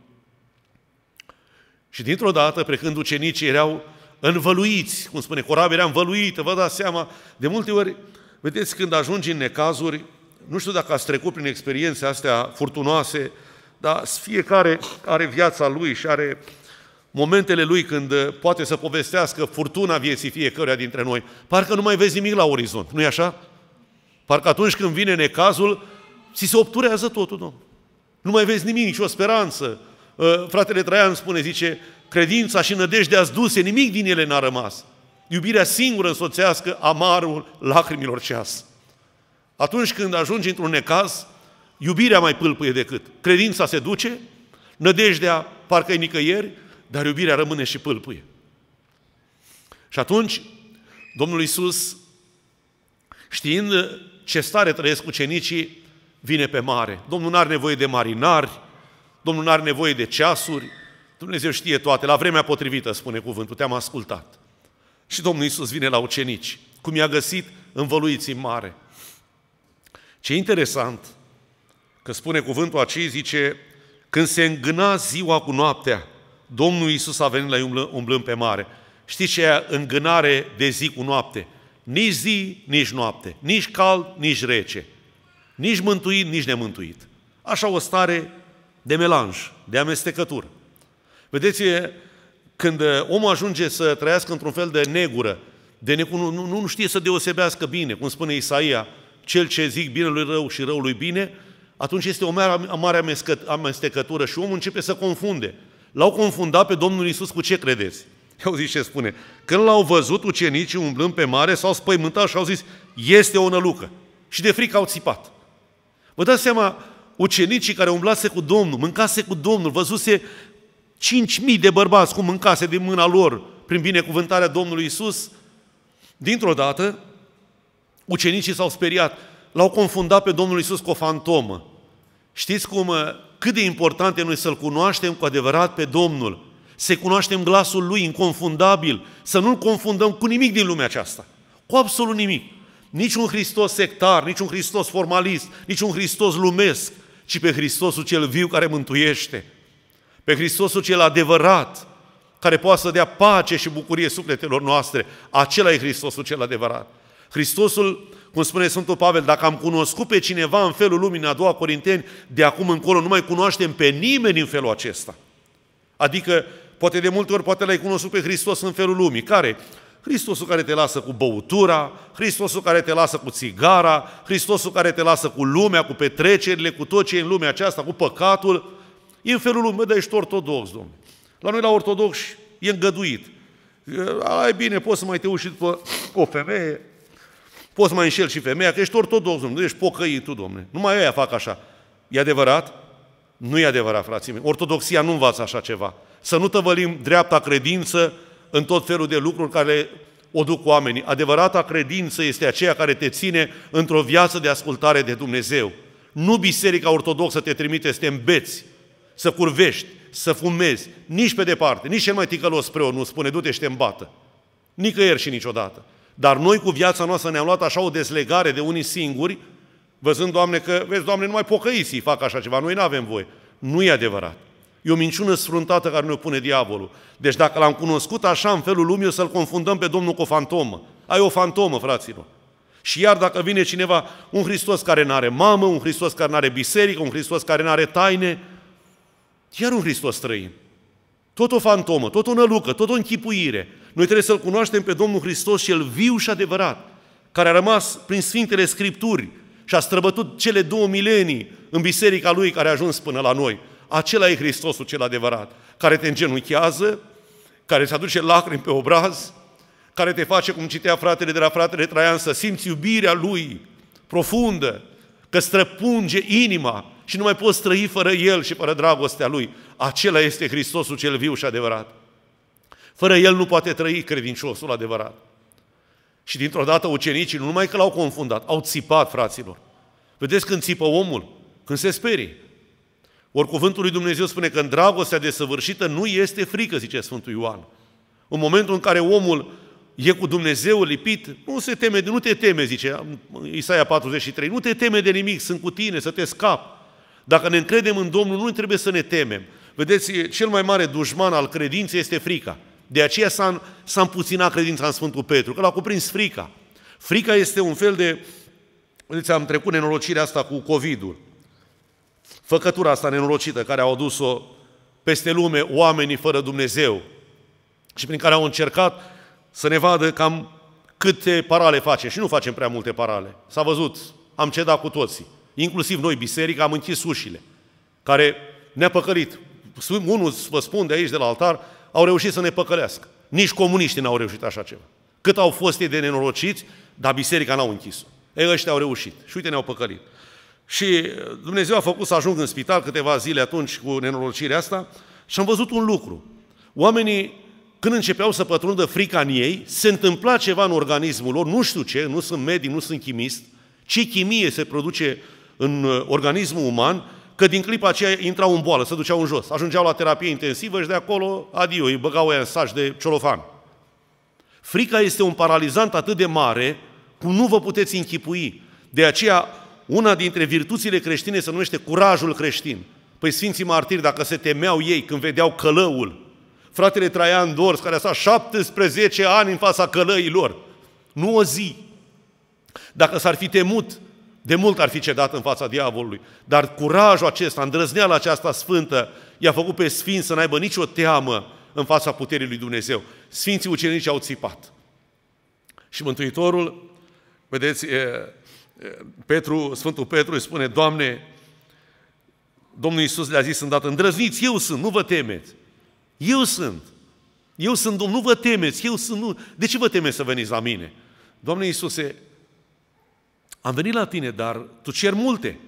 Și dintr-o dată, precând ucenicii, erau învăluiți, cum spune, corabia era învăluită, vă dați seama, de multe ori, vedeți, când ajungi în necazuri, nu știu dacă ați trecut prin experiențe astea furtunoase, da? Fiecare are viața lui și are momentele lui când uh, poate să povestească furtuna vieții fiecăruia dintre noi. Parcă nu mai vezi nimic la orizont, nu-i așa? Parcă atunci când vine necazul, ți se obturează totul, nu? Nu mai vezi nimic, nicio speranță. Uh, fratele Traian spune, zice, credința și nădejdea zduse, nimic din ele n-a rămas. Iubirea singură însoțească amarul lacrimilor ceas. Atunci când ajungi într-un necaz, Iubirea mai pâlpâie decât. Credința se duce, nădejdea parcă e nicăieri, dar iubirea rămâne și pâlpâie. Și atunci, Domnul Iisus, știind ce stare trăiesc ucenicii, vine pe mare. Domnul nu are nevoie de marinari, Domnul nu are nevoie de ceasuri, Dumnezeu știe toate, la vremea potrivită, spune cuvântul, te-am ascultat. Și Domnul Iisus vine la ucenici, cum i-a găsit învăluiți în mare. Ce interesant Că spune cuvântul acei, zice, când se îngâna ziua cu noaptea, Domnul Iisus a venit la ei umblând pe mare. Știți ce e îngânare de zi cu noapte? Nici zi, nici noapte. Nici cald, nici rece. Nici mântuit, nici nemântuit. Așa o stare de melanj, de amestecătură. Vedeți, când omul ajunge să trăiască într-un fel de negură, de necun... nu, nu, nu știe să deosebească bine, cum spune Isaia, cel ce zic bine lui rău și rău lui bine, atunci este o mare amestecătură și omul începe să confunde. L-au confundat pe Domnul Isus cu ce credeți? Au zis ce spune. Când l-au văzut ucenicii umblând pe mare, s-au spăimântat și au zis, este o nălucă. Și de frică au țipat. Vă dați seama, ucenicii care umblase cu Domnul, mâncase cu Domnul, văzuse 5.000 de bărbați cum mâncase din mâna lor prin binecuvântarea Domnului Isus, dintr-o dată ucenicii s-au speriat L-au confundat pe Domnul Isus cu o fantomă. Știți cum, ă, cât de important e noi să-L cunoaștem cu adevărat pe Domnul, să cunoaștem glasul Lui inconfundabil, să nu-L confundăm cu nimic din lumea aceasta, cu absolut nimic. Nici un Hristos sectar, nici un Hristos formalist, nici un Hristos lumesc, ci pe Hristosul cel viu care mântuiește, pe Hristosul cel adevărat, care poate să dea pace și bucurie sufletelor noastre. Acela e Hristosul cel adevărat. Hristosul cum spune Sfântul Pavel, dacă am cunoscut pe cineva în felul în a doua Corinteni, de acum încolo nu mai cunoaștem pe nimeni în felul acesta. Adică, poate de multe ori, poate l-ai cunoscut pe Hristos în felul lumii. Care? Hristosul care te lasă cu băutura, Hristosul care te lasă cu țigara, Hristosul care te lasă cu lumea, cu petrecerile, cu tot ce e în lumea aceasta, cu păcatul. E în felul lumii, dar ești ortodox, domnule. La noi, la ortodox e îngăduit. Ai bine, poți să mai te uși după o femeie, Poți să mai înșel și femeia, că ești ortodox, nu ești pocăit tu, domne. Numai ăia fac așa. E adevărat? Nu e adevărat, frații mei. Ortodoxia nu învață așa ceva. Să nu tăvălim dreapta credință în tot felul de lucruri care o duc oamenii. Adevărata credință este aceea care te ține într-o viață de ascultare de Dumnezeu. Nu Biserica Ortodoxă te trimite să te îmbeți, să curvești, să fumezi, nici pe departe, nici cel mai ticălos preot nu spune, du-te și te îmbată. Nicăieri și niciodată. Dar noi cu viața noastră ne-am luat așa o deslegare de unii singuri, văzând, Doamne, că, vezi, Doamne, numai pocăiții fac așa ceva, noi nu avem voie. Nu e adevărat. E o minciună sfruntată care ne-o pune diavolul. Deci dacă l-am cunoscut așa în felul lumii, o să-l confundăm pe Domnul cu o fantomă. Ai o fantomă, fraților. Și iar dacă vine cineva, un Hristos care nu are mamă, un Hristos care nu are biserică, un Hristos care nu are taine, iar un Hristos străin. Tot o fantomă, tot o nălucă, tot o închipuire. Noi trebuie să-L cunoaștem pe Domnul Hristos și El viu și adevărat, care a rămas prin Sfintele Scripturi și a străbătut cele două milenii în biserica Lui care a ajuns până la noi. Acela e Hristosul cel adevărat, care te îngenunchează, care îți aduce lacrimi pe obraz, care te face, cum citea fratele de la fratele Traian, să simți iubirea Lui profundă, că străpunge inima, și nu mai poți trăi fără El și fără dragostea Lui. Acela este Hristosul cel viu și adevărat. Fără El nu poate trăi credinciosul adevărat. Și dintr-o dată ucenicii, nu numai că l-au confundat, au țipat, fraților. Vedeți când țipă omul? Când se sperie. Ori cuvântul lui Dumnezeu spune că în dragostea desăvârșită nu este frică, zice Sfântul Ioan. În momentul în care omul e cu Dumnezeu lipit, nu se teme, nu te teme, zice Isaia 43, nu te teme de nimic, sunt cu tine, să te scap. Dacă ne încredem în Domnul, nu trebuie să ne temem. Vedeți, cel mai mare dușman al credinței este frica. De aceea s-a, s-a împuținat credința în Sfântul Petru, că l-a cuprins frica. Frica este un fel de... Vedeți, am trecut nenorocirea asta cu COVID-ul. Făcătura asta nenorocită care au adus-o peste lume oamenii fără Dumnezeu și prin care au încercat să ne vadă cam câte parale face. Și nu facem prea multe parale. S-a văzut, am cedat cu toții. Inclusiv noi, biserica, am închis ușile, care ne-a păcălit. Unul, vă spun de aici, de la altar, au reușit să ne păcălească. Nici comuniștii n-au reușit așa ceva. Cât au fost ei de nenorociți, dar biserica n-au închis-o. Ei ăștia au reușit. Și uite, ne-au păcălit. Și Dumnezeu a făcut să ajung în spital câteva zile atunci cu nenorocirea asta și am văzut un lucru. Oamenii, când începeau să pătrundă frica în ei, se întâmpla ceva în organismul lor, nu știu ce, nu sunt medic, nu sunt chimist, ce chimie se produce în uh, organismul uman, că din clipa aceea intrau în boală, se duceau în jos, ajungeau la terapie intensivă și de acolo, adio, îi băgau aia în saci de ciolofan. Frica este un paralizant atât de mare, cum nu vă puteți închipui. De aceea, una dintre virtuțile creștine se numește curajul creștin. Păi Sfinții Martiri, dacă se temeau ei când vedeau călăul, fratele Traian Dors, care a stat 17 ani în fața călăilor, nu o zi, dacă s-ar fi temut de mult ar fi cedat în fața diavolului, dar curajul acesta, îndrăzneala aceasta sfântă, i-a făcut pe sfinți să n-aibă nicio teamă în fața puterii lui Dumnezeu. Sfinții ucenici au țipat. Și Mântuitorul, vedeți, Petru, Sfântul Petru îi spune, Doamne, Domnul Iisus le-a zis îndată, îndrăzniți, eu sunt, nu vă temeți. Eu sunt. Eu sunt Domnul, nu vă temeți, eu sunt, nu. De ce vă temeți să veniți la mine? Doamne Iisuse, am venit la tine, dar tu cer multe.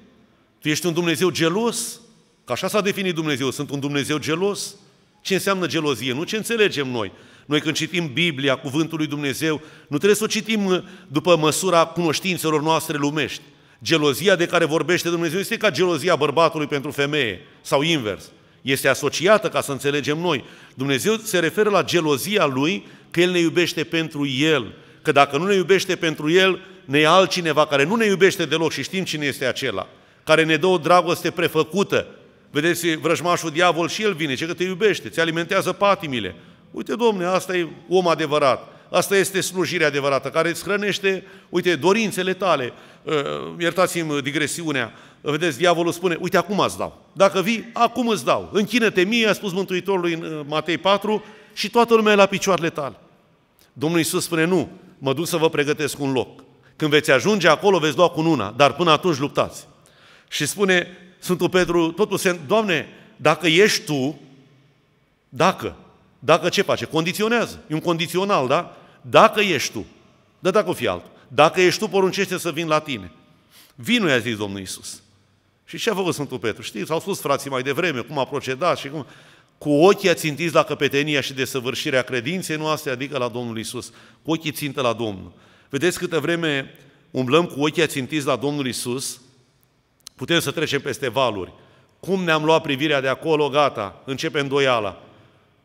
Tu ești un Dumnezeu gelos, că așa s-a definit Dumnezeu, sunt un Dumnezeu gelos. Ce înseamnă gelozie? Nu ce înțelegem noi. Noi când citim Biblia, Cuvântul lui Dumnezeu, nu trebuie să o citim după măsura cunoștințelor noastre lumești. Gelozia de care vorbește Dumnezeu este ca gelozia bărbatului pentru femeie, sau invers. Este asociată, ca să înțelegem noi. Dumnezeu se referă la gelozia Lui, că El ne iubește pentru El, că dacă nu ne iubește pentru El, ne ia altcineva care nu ne iubește deloc și știm cine este acela, care ne dă o dragoste prefăcută. Vedeți, vrăjmașul diavol și el vine, ce că te iubește, ți alimentează patimile. Uite, domne, asta e om adevărat. Asta este slujirea adevărată, care îți hrănește, uite, dorințele tale. Ă, iertați-mi digresiunea. Vedeți, diavolul spune, uite, acum îți dau. Dacă vii, acum îți dau. Închină-te mie, a spus Mântuitorul în Matei 4, și toată lumea e la picioarele tale. Domnul Iisus spune, nu, mă duc să vă pregătesc un loc. Când veți ajunge acolo, veți lua una, dar până atunci luptați. Și spune Sfântul Petru, totul se... Doamne, dacă ești Tu, dacă, dacă ce face? Condiționează. E un condițional, da? Dacă ești Tu. Dar dacă o fi altul. Dacă ești Tu, poruncește să vin la Tine. Vinul i-a zis Domnul Isus. Și ce a făcut Sfântul Petru? Știți, au spus frații mai devreme cum a procedat și cum... Cu ochii țintit la căpetenia și desăvârșirea credinței noastre, adică la Domnul Isus. Cu ochii țintă la Domnul. Vedeți câtă vreme umblăm cu ochii ațintiți la Domnul Isus, putem să trecem peste valuri. Cum ne-am luat privirea de acolo, gata, începe îndoiala.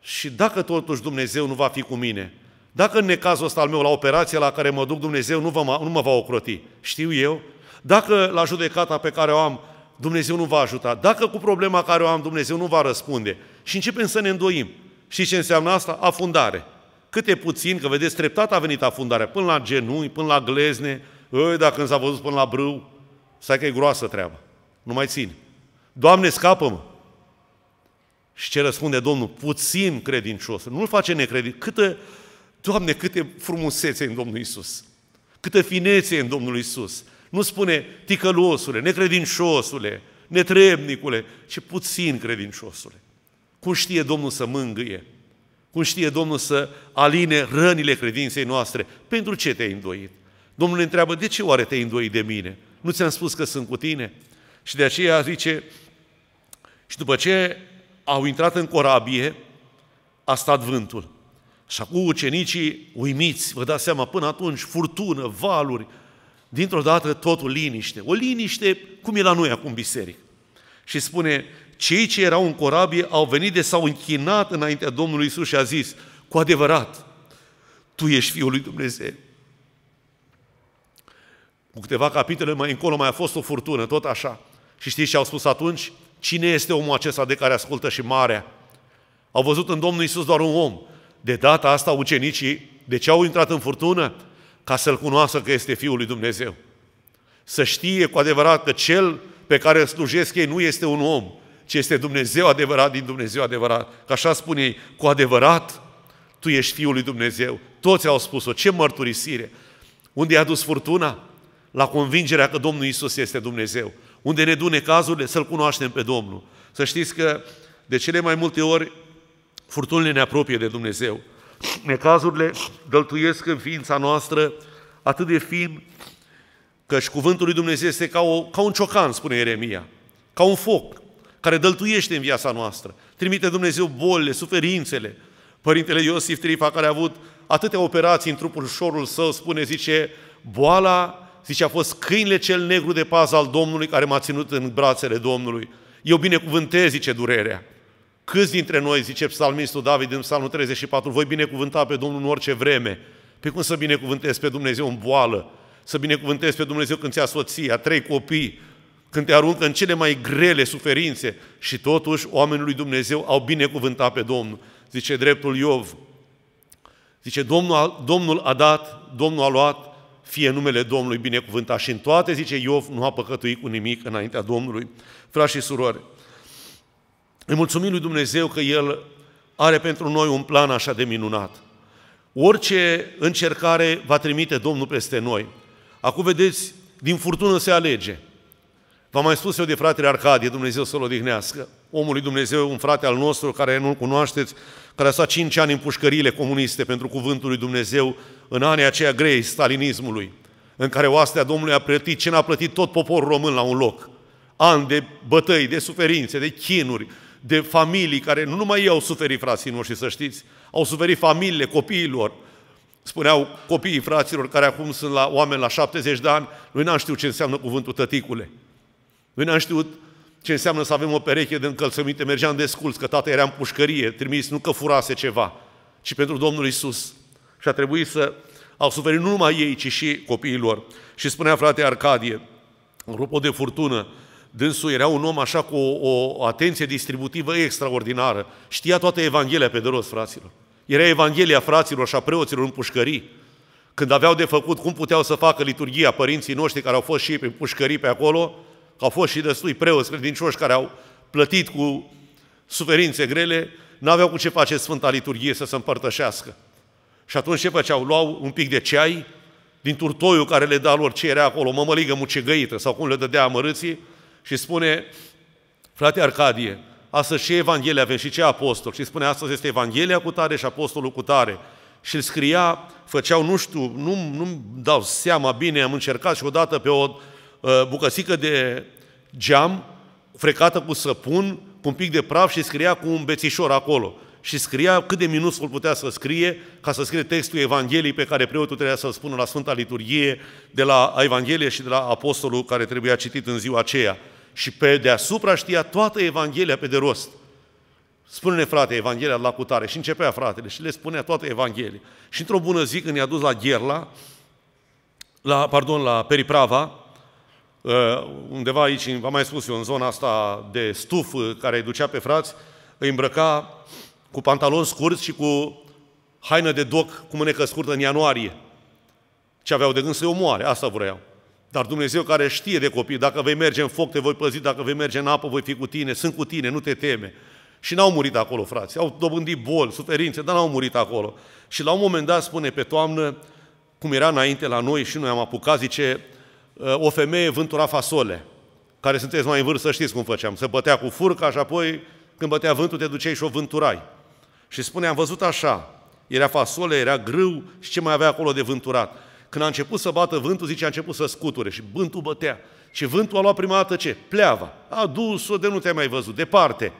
Și dacă totuși Dumnezeu nu va fi cu mine, dacă în necazul ăsta al meu, la operația la care mă duc, Dumnezeu nu, vă, nu mă va ocroti, știu eu, dacă la judecata pe care o am, Dumnezeu nu va ajuta, dacă cu problema care o am, Dumnezeu nu va răspunde, și începem să ne îndoim. Și ce înseamnă asta? Afundare câte puțin, că vedeți, treptat a venit afundarea, până la genunchi, până la glezne, ei, dacă când s-a văzut până la brâu, stai că e groasă treaba, nu mai țin. Doamne, scapă-mă! Și ce răspunde Domnul? Puțin credincios. Nu-l face necredincios. Câtă, Doamne, câte frumusețe în Domnul Isus. Câtă finețe în Domnul Isus. Nu spune ticălosule, necredinciosule, netrebnicule, ci puțin credinciosule. Cum știe Domnul să mângâie? Cum știe Domnul să aline rănile credinței noastre? Pentru ce te-ai îndoit? Domnul ne întreabă, de ce oare te-ai îndoit de mine? Nu ți-am spus că sunt cu tine? Și de aceea zice, și după ce au intrat în corabie, a stat vântul. Și acum ucenicii uimiți, vă dați seama, până atunci, furtună, valuri, dintr-o dată totul liniște. O liniște cum e la noi acum biserică. Și spune, cei ce erau în corabie au venit de s-au închinat înaintea Domnului Isus și a zis, cu adevărat, tu ești Fiul lui Dumnezeu. Cu câteva capitole mai încolo mai a fost o furtună, tot așa. Și știți ce au spus atunci? Cine este omul acesta de care ascultă și marea? Au văzut în Domnul Isus doar un om. De data asta ucenicii, de ce au intrat în furtună? Ca să-L cunoască că este Fiul lui Dumnezeu. Să știe cu adevărat că Cel pe care îl slujesc ei nu este un om, ce este Dumnezeu adevărat din Dumnezeu adevărat. Că așa spune ei, cu adevărat, tu ești Fiul lui Dumnezeu. Toți au spus-o, ce mărturisire! Unde i-a dus furtuna? La convingerea că Domnul Isus este Dumnezeu. Unde ne dune cazurile? Să-L cunoaștem pe Domnul. Să știți că de cele mai multe ori furtunile ne apropie de Dumnezeu. Necazurile dăltuiesc în ființa noastră atât de fin și cuvântul lui Dumnezeu este ca, o, ca un ciocan, spune Ieremia, ca un foc care dăltuiește în viața noastră. Trimite Dumnezeu bolile, suferințele. Părintele Iosif Trifa, care a avut atâtea operații în trupul șorul său, spune, zice, boala, zice, a fost câinile cel negru de pază al Domnului care m-a ținut în brațele Domnului. Eu binecuvântez, zice, durerea. Câți dintre noi, zice psalmistul David în psalmul 34, voi binecuvânta pe Domnul în orice vreme. Pe cum să binecuvântez pe Dumnezeu în boală? Să binecuvântez pe Dumnezeu când ți-a soția, trei copii, când te aruncă în cele mai grele suferințe și totuși oamenii lui Dumnezeu au binecuvântat pe Domnul. Zice dreptul Iov, zice Domnul a, Domnul a dat, Domnul a luat, fie numele Domnului binecuvântat și în toate, zice Iov, nu a păcătuit cu nimic înaintea Domnului. Frați și surori, îi mulțumim lui Dumnezeu că El are pentru noi un plan așa de minunat. Orice încercare va trimite Domnul peste noi. Acum vedeți, din furtună se alege – V-am mai spus eu de fratele Arcadie, Dumnezeu să-l odihnească. Omul lui Dumnezeu, un frate al nostru, care nu-l cunoașteți, care a stat cinci ani în pușcările comuniste pentru cuvântul lui Dumnezeu, în anii aceia grei stalinismului, în care oastea Domnului a plătit ce n-a plătit tot poporul român la un loc. Ani de bătăi, de suferințe, de chinuri, de familii care nu numai ei au suferit, frații noștri, să știți, au suferit familiile copiilor, Spuneau copiii fraților care acum sunt la oameni la 70 de ani, noi n-am știut ce înseamnă cuvântul tăticule. Noi ne-am știut ce înseamnă să avem o pereche de încălțăminte, mergeam desculți, că tata era în pușcărie, trimis nu că furase ceva, ci pentru Domnul Isus. Și a trebuit să au suferit nu numai ei, ci și copiilor. Și spunea frate Arcadie, în grupul de furtună, dânsul era un om așa cu o, o atenție distributivă extraordinară. Știa toată Evanghelia pe de rost, fraților. Era Evanghelia fraților și a preoților în pușcării. Când aveau de făcut cum puteau să facă liturgia părinții noștri care au fost și ei prin pușcării pe acolo, că au fost și destui preoți credincioși care au plătit cu suferințe grele, n-aveau cu ce face Sfânta Liturghie să se împărtășească. Și atunci ce făceau? Luau un pic de ceai din turtoiul care le da lor ce era acolo, mămăligă mucegăită sau cum le dădea amărâții și spune, frate Arcadie, astăzi ce Evanghelia avem și ce apostol? Și spune, astăzi este Evanghelia cu tare și apostolul cu tare. Și îl scria, făceau, nu știu, nu, nu dau seama bine, am încercat și odată pe o Uh, bucățică de geam frecată cu săpun, cu un pic de praf și scria cu un bețișor acolo. Și scria cât de minuscul putea să scrie, ca să scrie textul Evangheliei pe care preotul trebuia să-l spună la Sfânta Liturghie, de la Evanghelie și de la Apostolul care trebuia citit în ziua aceea. Și pe deasupra știa toată Evanghelia pe de rost. Spune-ne, frate, Evanghelia la cutare. Și începea fratele și le spunea toată Evanghelia. Și într-o bună zi, când i-a dus la Gherla, la, pardon, la Periprava, Ă, undeva aici, v-am mai spus eu, în zona asta de stuf ă, care îi ducea pe frați, îi îmbrăca cu pantaloni scurți și cu haină de doc cu mânecă scurtă în ianuarie. Ce aveau de gând să-i omoare, asta vreau. Dar Dumnezeu care știe de copii, dacă vei merge în foc, te voi păzi, dacă vei merge în apă, voi fi cu tine, sunt cu tine, nu te teme. Și n-au murit acolo, frați. Au dobândit boli, suferințe, dar n-au murit acolo. Și la un moment dat spune pe toamnă, cum era înainte la noi și noi am apucat, zice, o femeie vântura fasole. Care sunteți mai în vârstă, știți cum făceam. Se bătea cu furca și apoi, când bătea vântul, te duceai și o vânturai. Și spune, am văzut așa, era fasole, era grâu și ce mai avea acolo de vânturat. Când a început să bată vântul, zice, a început să scuture și vântul bătea. Și vântul a luat prima dată ce? Pleava. A dus-o de nu te-ai mai văzut, departe.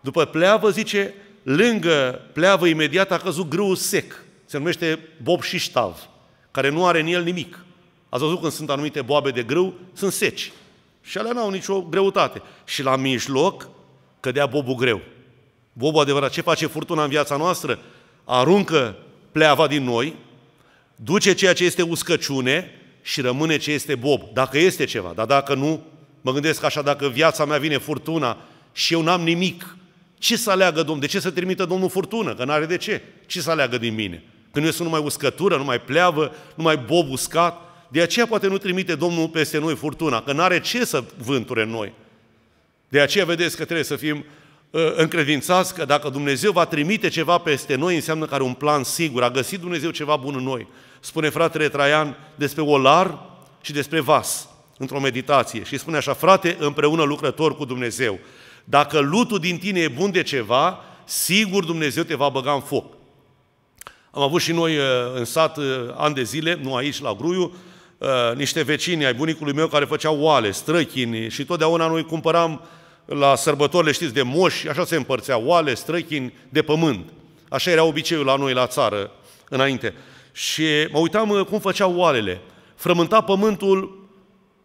După pleavă, zice, lângă pleavă imediat a căzut grâu sec. Se numește bob și ștav, care nu are în el nimic. Ați văzut când sunt anumite boabe de grâu? Sunt seci. Și alea n-au nicio greutate. Și la mijloc cădea bobul greu. Bobul adevărat, ce face furtuna în viața noastră? Aruncă pleava din noi, duce ceea ce este uscăciune și rămâne ce este bob. Dacă este ceva, dar dacă nu, mă gândesc așa, dacă viața mea vine furtuna și eu n-am nimic, ce să aleagă Domnul? De ce să trimită Domnul furtună? Că n-are de ce. Ce să aleagă din mine? Când eu sunt numai uscătură, numai pleavă, numai bob uscat, de aceea poate nu trimite Domnul peste noi furtuna, că nu are ce să vânture în noi. De aceea vedeți că trebuie să fim ă, încredințați că dacă Dumnezeu va trimite ceva peste noi, înseamnă că are un plan sigur, a găsit Dumnezeu ceva bun în noi. Spune fratele Traian despre olar și despre vas într-o meditație și spune așa, frate, împreună lucrător cu Dumnezeu, dacă lutul din tine e bun de ceva, sigur Dumnezeu te va băga în foc. Am avut și noi ă, în sat ă, ani de zile, nu aici la Gruiu, uh, niște vecini ai bunicului meu care făceau oale, străchini și totdeauna noi cumpăram la sărbătorile, știți, de moși, așa se împărțea, oale, străchini, de pământ. Așa era obiceiul la noi la țară înainte. Și mă uitam uh, cum făceau oalele. Frământa pământul,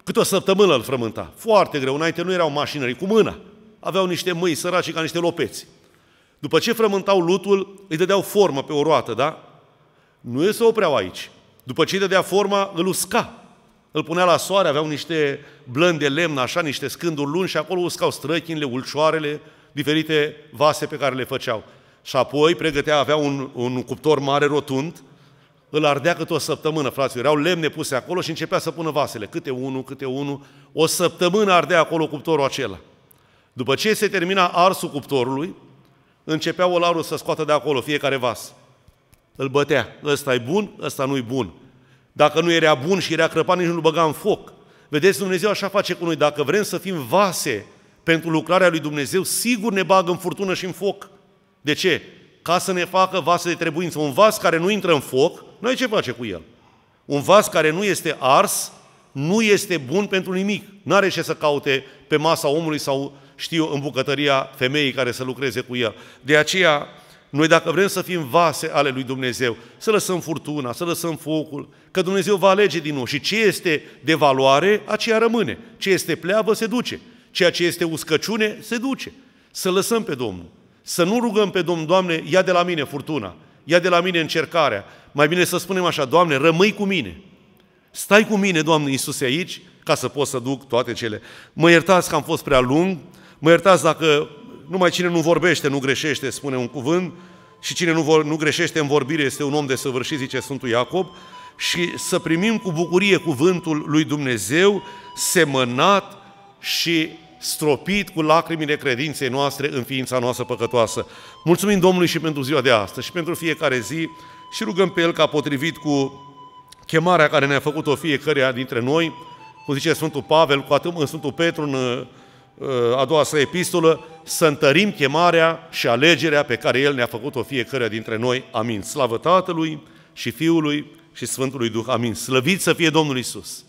câte o săptămână îl frământa. Foarte greu, înainte nu erau mașinării, cu mâna. Aveau niște mâini săraci ca niște lopeți. După ce frământau lutul, îi dădeau formă pe o roată, da? Nu e să opreau aici. După ce îi dădea forma, îl usca. Îl punea la soare, aveau niște blând de lemn, așa, niște scânduri lungi și acolo uscau străchinile, ulcioarele, diferite vase pe care le făceau. Și apoi pregătea, avea un, un cuptor mare rotund, îl ardea câte o săptămână, frate, Erau lemne puse acolo și începea să pună vasele, câte unul, câte unul. O săptămână ardea acolo cuptorul acela. După ce se termina arsul cuptorului, începea olarul să scoată de acolo fiecare vas îl bătea. ăsta e bun, ăsta nu e bun. Dacă nu era bun și era crăpat, nici nu-l băga în foc. Vedeți, Dumnezeu așa face cu noi. Dacă vrem să fim vase pentru lucrarea lui Dumnezeu, sigur ne bagă în furtună și în foc. De ce? Ca să ne facă vase de trebuință. Un vas care nu intră în foc, noi ce face cu el? Un vas care nu este ars, nu este bun pentru nimic. Nu are ce să caute pe masa omului sau, știu, în bucătăria femeii care să lucreze cu el. De aceea, noi dacă vrem să fim vase ale lui Dumnezeu, să lăsăm furtuna, să lăsăm focul, că Dumnezeu va alege din nou și ce este de valoare, aceea rămâne. Ce este pleavă, se duce. Ceea ce este uscăciune, se duce. Să lăsăm pe Domnul. Să nu rugăm pe Domnul, Doamne, ia de la mine furtuna, ia de la mine încercarea. Mai bine să spunem așa, Doamne, rămâi cu mine. Stai cu mine, Doamne Iisus, aici, ca să pot să duc toate cele. Mă iertați că am fost prea lung, mă iertați dacă numai cine nu vorbește, nu greșește, spune un cuvânt, și cine nu, vor, nu greșește în vorbire este un om de săvârșit, zice Sfântul Iacob, și să primim cu bucurie cuvântul lui Dumnezeu, semănat și stropit cu lacrimile credinței noastre în ființa noastră păcătoasă. Mulțumim Domnului și pentru ziua de astăzi și pentru fiecare zi și rugăm pe El ca potrivit cu chemarea care ne-a făcut-o fiecare dintre noi, cum zice Sfântul Pavel, cu atât în Sfântul Petru, în Uh, a doua sa epistolă, să întărim chemarea și alegerea pe care El ne-a făcut-o fiecare dintre noi. Amin. Slavă Tatălui și Fiului și Sfântului Duh. Amin. Slăvit să fie Domnul Isus!